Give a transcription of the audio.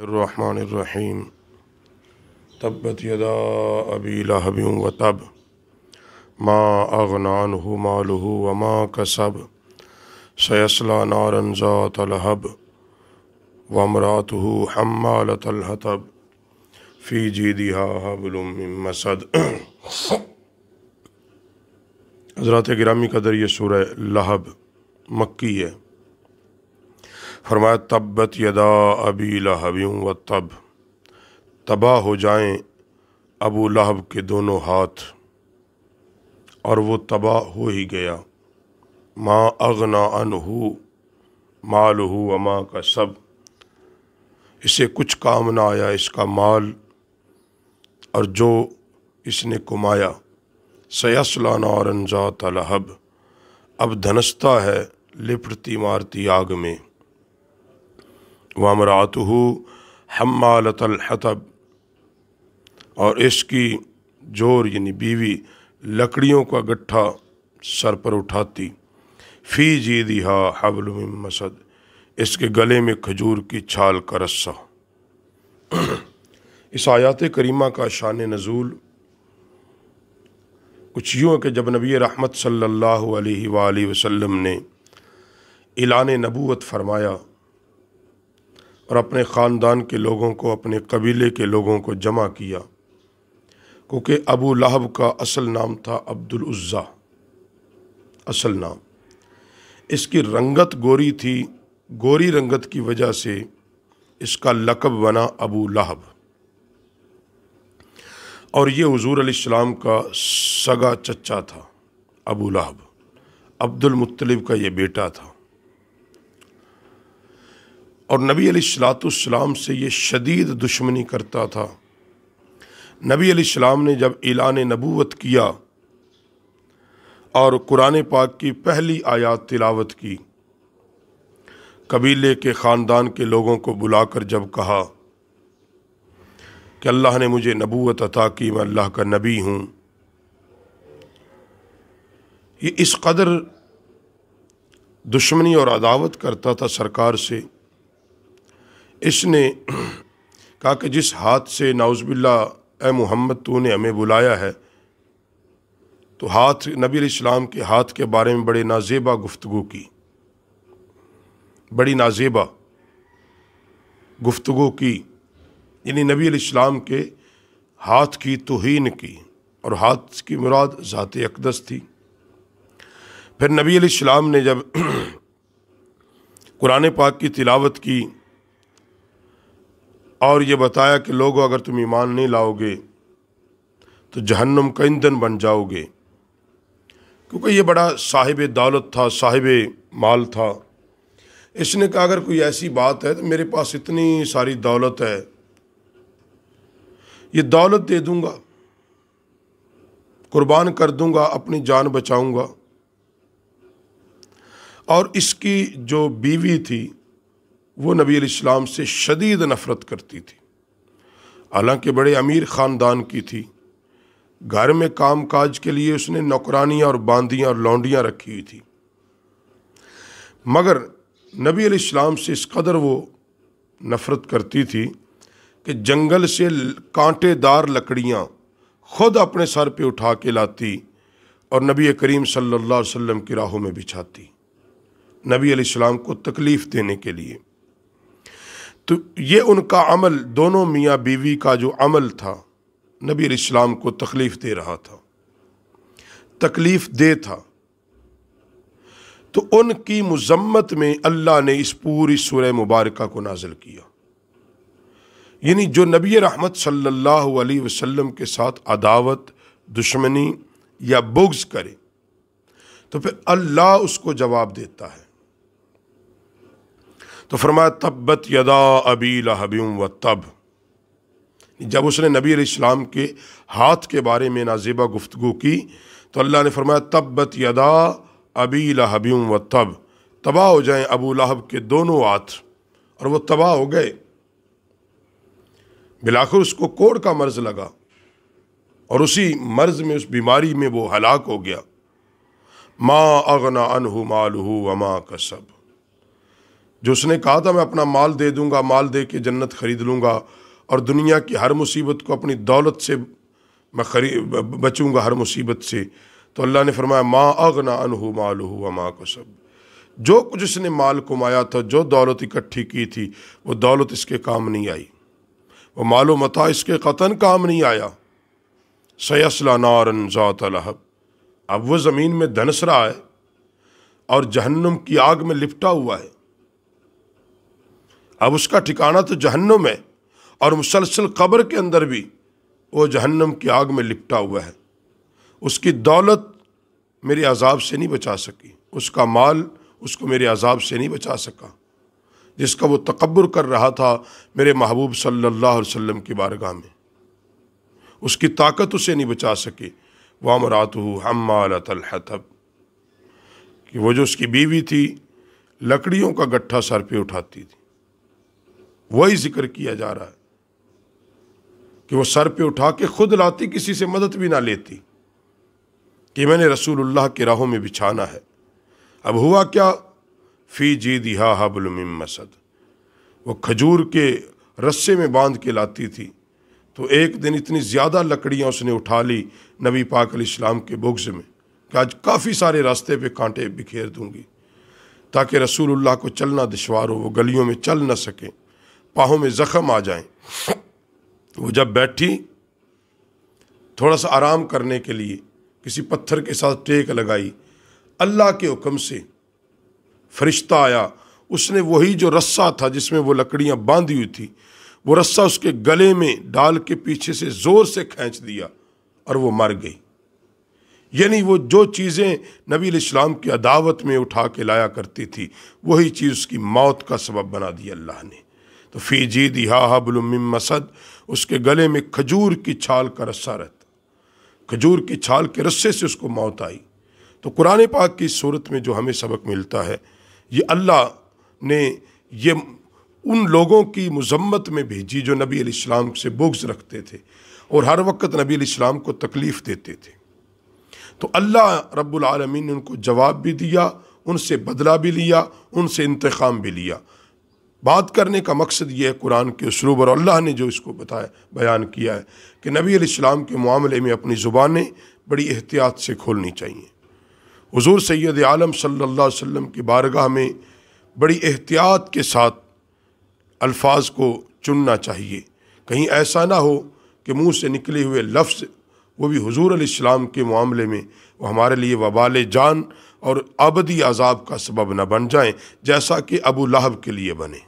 रहीम तब्बत यदा अबी लहब व तब माँ अगनान हो मालह व माँ कसब सयसला नारनजा तलहब वमरात हो हमालतलहतब फ़ी जी दिहा हबलमसद हज़रत ग्रामी कदर ये सूर लहब मक्की है फरमाया तब्बत यदा अबी लहबीम व तब तबाह हो जाएं अबू लहब के दोनों हाथ और वो तबाह हो ही गया माँ अगना अनहू माल हु अमाँ का सब इसे कुछ काम ना आया इसका माल और जो इसने कमाया सयासलाना और अनजात लहब अब धनस्ता है लिपटती मारती आग में वामरात हमालतलहतब और इसकी जोर यानी बीवी लकड़ियों का गट्ठा सर पर उठाती फ़ी जी दिहा हबल मसद इसके गले में खजूर की छाल का रस्सा इस आयात करीमा का शान नज़ूल कुछ यूँ कि जब नबी रहमत सल्लल्लाहु अलैहि वसल्लम ने इलान नबूत फरमाया और अपने ख़ानदान के लोगों को अपने कबीले के लोगों को जमा किया क्योंकि अबू लहब का असल नाम था अब्दुल उज़्ज़ा असल नाम इसकी रंगत गोरी थी गोरी रंगत की वजह से इसका लकब बना अबू लहब और ये हजूर आसमाम का सगा चचा था अबू लहब अब्दुल मुत्तलिब का ये बेटा था और नबी अलीसलातम से ये शदीद दुश्मनी करता था नबी अलीसलाम ने जब एलान नबूवत किया और कुरान पाक की पहली आयात तिलावत की कबीले के ख़ानदान के लोगों को बुलाकर जब कहा कि अल्लाह ने मुझे नबूवत अता की मैं अल्लाह का नबी हूँ ये इस कदर दुश्मनी और अदावत करता था सरकार से इसने कहा कि जिस हाथ से नाउज़बिल्ला ए मोहम्मद तू ने हमें बुलाया है तो हाथ नबी इस्लाम के हाथ के बारे में बड़े नाजेबा गुफ्तु की बड़ी नाजेबा गुफ्तु की यानी नबी इस्लाम के हाथ की तोहन की और हाथ की मुराद ज़ात अकदस थी फिर नबी इस्लाम ने जब कुरान पाक की तिलावत की और ये बताया कि लोगों अगर तुम ईमान नहीं लाओगे तो जहन्नुम का ईंधन बन जाओगे क्योंकि ये बड़ा साहिब दौलत था साहिब माल था इसने कहा अगर कोई ऐसी बात है तो मेरे पास इतनी सारी दौलत है ये दौलत दे दूंगा कुर्बान कर दूंगा अपनी जान बचाऊंगा और इसकी जो बीवी थी वो नबी इस्लाम से शदीद नफ़रत करती थी हालांकि बड़े अमीर ख़ानदान की थी घर में काम काज के लिए उसने नौकरानियाँ और बांदियाँ और लौंडियाँ रखी हुई थी मगर नबी इस्लाम से इस कदर वो नफ़रत करती थी कि जंगल से कांटेदार लकड़ियाँ खुद अपने सर पे उठा के लाती और नबी करीम सल्लल्लाहु अलैहि वसल्लम की राहों में बिछाती नबी अलैहि को तकलीफ़ देने के लिए तो ये उनका अमल दोनों मियाँ बीवी का जो अमल था नबी इस्लाम को तकलीफ़ दे रहा था तकलीफ़ दे था तो उनकी मजम्मत में अल्लाह ने इस पूरी सुरह मुबारक को नाजिल किया यानी जो नबी रहमत सल्लल्लाहु अलैहि वसल्लम के साथ अदावत दुश्मनी या बुग्स करे तो फिर अल्लाह उसको जवाब देता है तो फरमाया तब्बत यदा अबी लहबीम व तब जब उसने नबी इस्लाम के हाथ के बारे में नाजेबा गुफ्तु की तो अल्लाह ने फरमाया तब्बत यदा अबी लहबीम व तब तबाह हो जाएं अबू लहब के दोनों हाथ और वो तबाह हो गए बिलाखिर उसको कोड़ का मर्ज लगा और उसी मर्ज में उस बीमारी में वो हलाक हो गया माँ अगना अनहू मालहू अमा कसब जो उसने कहा था मैं अपना माल दे दूंगा माल दे के जन्नत खरीद लूँगा और दुनिया की हर मुसीबत को अपनी दौलत से मैं खरी बचूँगा हर मुसीबत से तो अल्लाह ने फरमाया माँ अगना अनहू माल हुआ माँ को सब जो कुछ इसने माल कमाया था जो दौलत इकट्ठी की थी वो दौलत इसके काम नहीं आई वो मालो मता इसके कतन काम नहीं आया सयसला नारन ज़ात लहब अब वह ज़मीन में धनस रहा है और जहन्नुम की आग में लिपटा हुआ है अब उसका ठिकाना तो जहन्नम है और मुसलसल कब्र के अंदर भी वो जहन्नम की आग में लिपटा हुआ है उसकी दौलत मेरे अजाब से नहीं बचा सकी उसका माल उसको मेरे अजाब से नहीं बचा सका जिसका वो तकबर कर रहा था मेरे महबूब सल्लल्लाहु अलैहि वसल्लम की बारगाह में उसकी ताकत उसे नहीं बचा सकी वाम रात हमालतलब कि वो जो उसकी बीवी थी लकड़ियों का गट्ठा सर पे उठाती थी वही जिक्र किया जा रहा है कि वो सर पे उठा के खुद लाती किसी से मदद भी ना लेती कि मैंने रसूलुल्लाह की राहों में बिछाना है अब हुआ क्या फ़ी जी दिहा हबल मसद वो खजूर के रस्से में बांध के लाती थी तो एक दिन इतनी ज़्यादा लकड़ियाँ उसने उठा ली नबी पाक इस्लाम के बुग्स में कि आज काफ़ी सारे रास्ते पे कांटे बिखेर दूंगी ताकि रसूलुल्लाह को चलना दुशवार हो वो गलियों में चल ना सकें पाहों में जख़्म आ जाएं वो जब बैठी थोड़ा सा आराम करने के लिए किसी पत्थर के साथ टेक लगाई अल्लाह के हुक्म से फरिश्ता आया उसने वही जो रस्सा था जिसमें वो लकड़ियाँ बांधी हुई थी वो रस्सा उसके गले में डाल के पीछे से ज़ोर से खींच दिया और वो मर गई यानी वो जो चीज़ें नबी इस्लाम की अदावत में उठा के लाया करती थी वही चीज़ उसकी मौत का सबब बना दिया अल्लाह ने तो फी जी दिहा हबलम मसद उसके गले में खजूर की छाल का रस्सा रहता खजूर की छाल के रस्से से उसको मौत आई तो कुरान पाक की सूरत में जो हमें सबक मिलता है ये अल्लाह ने ये उन लोगों की मजम्मत में भेजी जो नबी इस्लाम से बुग्स रखते थे और हर वक्त नबी इस्लाम को तकलीफ़ देते थे तो अल्लाह रब्बुल रबालमीन ने उनको जवाब भी दिया उनसे बदला भी लिया उनसे इंतकाम भी लिया बात करने का मकसद ये है कुरान के उसलूब और अल्लाह ने जो इसको बताया बयान किया है कि नबी अलैहिस्सलाम के मामले में अपनी ज़ुबानें बड़ी एहतियात से खोलनी चाहिए हुजूर सैद आलम सल्लल्लाहु अलैहि वसल्लम की बारगाह में बड़ी एहतियात के साथ अल्फाज को चुनना चाहिए कहीं ऐसा ना हो कि मुँह से निकले हुए लफ्ज़ वो भी हजूर अलैहिस्सलाम के मामले में वो हमारे लिए वबाल जान और अबदी अजाब का सबब न बन जाएँ जैसा कि अबू लहब के लिए बने